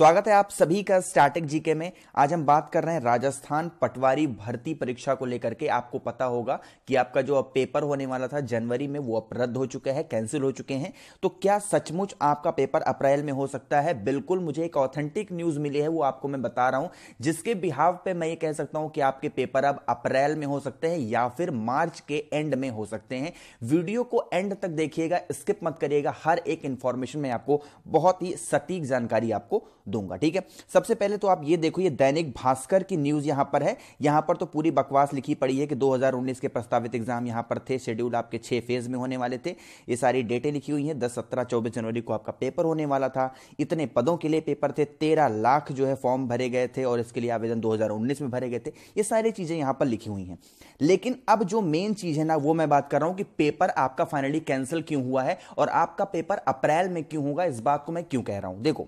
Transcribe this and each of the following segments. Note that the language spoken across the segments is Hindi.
स्वागत है आप सभी का स्टैटिक जीके में आज हम बात कर रहे हैं राजस्थान पटवारी भर्ती परीक्षा को लेकर के आपको पता होगा कि आपका जो अब पेपर होने वाला था जनवरी में वो अब रद्द हो चुके हैं कैंसिल हो चुके हैं तो क्या सचमुच आपका पेपर अप्रैल में हो सकता है बिल्कुल मुझे एक ऑथेंटिक न्यूज मिली है वो आपको मैं बता रहा हूं जिसके बिहाव पे मैं ये कह सकता हूं कि आपके पेपर अब अप्रैल में हो सकते हैं या फिर मार्च के एंड में हो सकते हैं वीडियो को एंड तक देखिएगा स्किप मत करिएगा हर एक इंफॉर्मेशन में आपको बहुत ही सटीक जानकारी आपको दूंगा ठीक है सबसे पहले तो आप ये देखो ये दैनिक भास्कर की न्यूज यहां पर है यहां पर तो पूरी बकवास लिखी पड़ी है कि 2019 के प्रस्तावित एग्जाम यहां पर थे शेड्यूल आपके छह फेज में होने वाले थे ये सारी डेटें लिखी हुई हैं दस सत्रह चौबीस जनवरी को आपका पेपर होने वाला था इतने पदों के लिए पेपर थे तेरह लाख जो है फॉर्म भरे गए थे और इसके लिए आवेदन दो में भरे गए थे ये सारी चीजें यहां पर लिखी हुई हैं लेकिन अब जो मेन चीज है ना वो मैं बात कर रहा हूं कि पेपर आपका फाइनली कैंसिल क्यों हुआ है और आपका पेपर अप्रैल में क्यों होगा इस बात को मैं क्यों कह रहा हूं देखो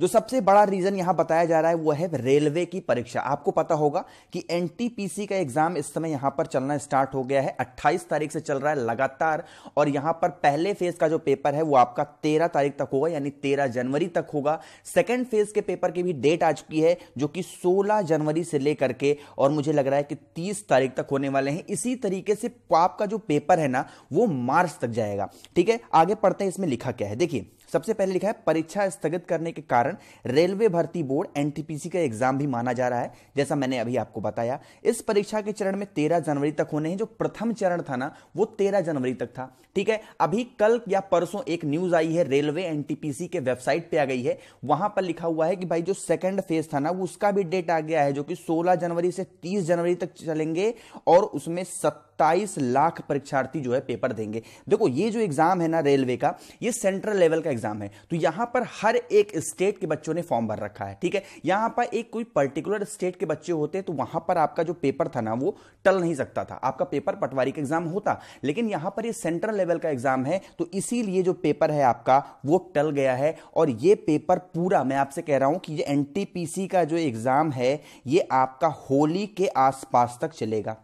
जो सबसे बड़ा रीजन यहां बताया जा रहा है वो है रेलवे की परीक्षा आपको पता होगा कि एनटीपीसी का एग्जाम इस समय यहां पर चलना स्टार्ट हो गया है 28 तारीख से चल रहा है लगातार और यहां पर पहले फेज का जो पेपर है वो आपका 13 तारीख तक होगा यानी 13 जनवरी तक होगा सेकेंड फेज के पेपर की भी डेट आ चुकी है जो कि सोलह जनवरी से लेकर के और मुझे लग रहा है कि तीस तारीख तक होने वाले हैं इसी तरीके से आपका जो पेपर है ना वो मार्च तक जाएगा ठीक है आगे पढ़ते हैं इसमें लिखा क्या है देखिए सबसे पहले लिखा है परीक्षा स्थगित करने के कारण रेलवे भर्ती बोर्ड एनटीपीसी का एग्जाम भी माना जा रहा है जैसा मैंने अभी आपको बताया इस परीक्षा के चरण में तेरह जनवरी तक होने हैं जो प्रथम चरण था ना वो तेरह जनवरी तक था ठीक है अभी कल या परसों एक न्यूज आई है रेलवे एनटीपीसी के वेबसाइट पर आ गई है वहां पर लिखा हुआ है कि भाई जो सेकेंड फेज था ना उसका भी डेट आ गया है जो कि सोलह जनवरी से तीस जनवरी तक चलेंगे और उसमें सत्तर सत्ताईस लाख परीक्षार्थी जो है पेपर देंगे देखो ये जो एग्जाम है ना रेलवे का ये सेंट्रल लेवल का एग्जाम है तो यहां पर हर एक स्टेट के बच्चों ने फॉर्म भर रखा है ठीक है यहां पर एक कोई पर्टिकुलर स्टेट के बच्चे होते तो वहां पर आपका जो पेपर था ना वो टल नहीं सकता था आपका पेपर पटवारी का एग्जाम होता लेकिन यहां पर ये सेंट्रल लेवल का एग्जाम है तो इसीलिए जो पेपर है आपका वो टल गया है और ये पेपर पूरा मैं आपसे कह रहा हूं कि ये एनटीपीसी का जो एग्जाम है ये आपका होली के आसपास तक चलेगा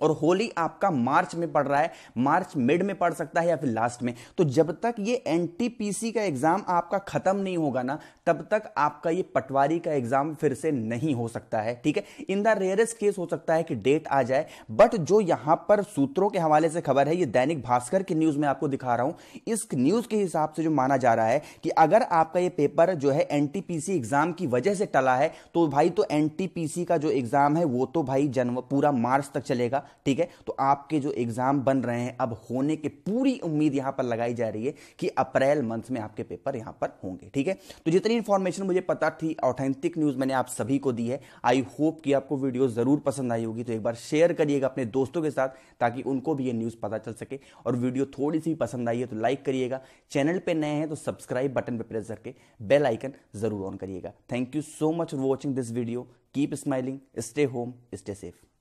और होली आपका मार्च में पड़ रहा है मार्च मिड में पड़ सकता है या फिर लास्ट में तो जब तक ये एनटीपीसी का एग्जाम आपका खत्म नहीं होगा ना तब तक आपका ये पटवारी का एग्जाम फिर से नहीं हो सकता है ठीक है इन द रेयरेस्ट केस हो सकता है कि डेट आ जाए बट जो यहां पर सूत्रों के हवाले से खबर है ये दैनिक भास्कर की न्यूज में आपको दिखा रहा हूं इस न्यूज के हिसाब से जो माना जा रहा है कि अगर आपका ये पेपर जो है एनटीपीसी एग्जाम की वजह से टला है तो भाई तो एनटीपीसी का जो एग्जाम है वो तो भाई जनव पूरा मार्च तक चलेगा ठीक है तो आपके जो एग्जाम बन रहे हैं अब होने की पूरी उम्मीद यहां पर लगाई जा रही है कि अप्रैल मंथ में आपके पेपर यहां पर होंगे ठीक है तो जितनी इंफॉर्मेशन मुझे पता थी ऑथेंटिक न्यूज मैंने आप सभी को दी है आई होप कि आपको वीडियो जरूर पसंद आई होगी तो एक बार शेयर करिएगा अपने दोस्तों के साथ ताकि उनको भी ये न्यूज पता चल सके और वीडियो थोड़ी सी पसंद आई है तो लाइक करिएगा चैनल पर नए हैं तो सब्सक्राइब बटन पर प्रेस करके बेल आइकन जरूर ऑन करिएगा thank you so much for watching this video keep smiling stay home stay safe